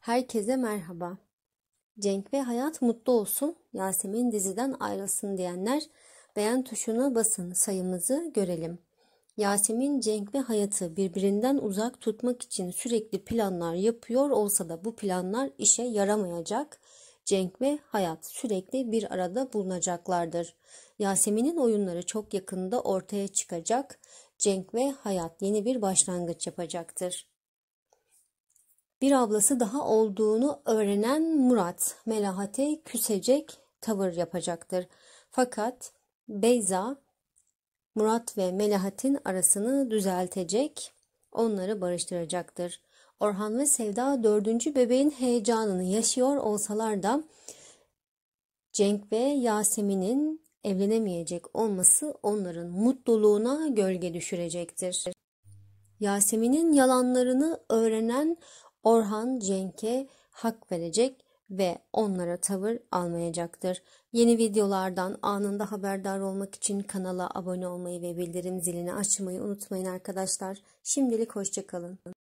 Herkese merhaba. Cenk ve hayat mutlu olsun, Yasemin diziden ayrılsın diyenler beğen tuşuna basın sayımızı görelim. Yasemin, Cenk ve hayatı birbirinden uzak tutmak için sürekli planlar yapıyor olsa da bu planlar işe yaramayacak. Cenk ve hayat sürekli bir arada bulunacaklardır. Yasemin'in oyunları çok yakında ortaya çıkacak. Cenk ve hayat yeni bir başlangıç yapacaktır bir ablası daha olduğunu öğrenen Murat Melahat'e küsecek tavır yapacaktır. Fakat Beyza Murat ve Melahat'in arasını düzeltecek, onları barıştıracaktır. Orhan ve Sevda dördüncü bebeğin heyecanını yaşıyor olsalar da Cenk ve Yasemin'in evlenemeyecek olması onların mutluluğuna gölge düşürecektir. Yasemin'in yalanlarını öğrenen Orhan Cenk'e hak verecek ve onlara tavır almayacaktır. Yeni videolardan anında haberdar olmak için kanala abone olmayı ve bildirim zilini açmayı unutmayın arkadaşlar. Şimdilik hoşçakalın.